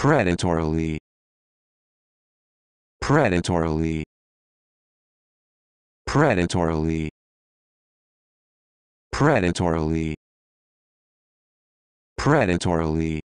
predatorily predatorily predatorily predatorily predatorily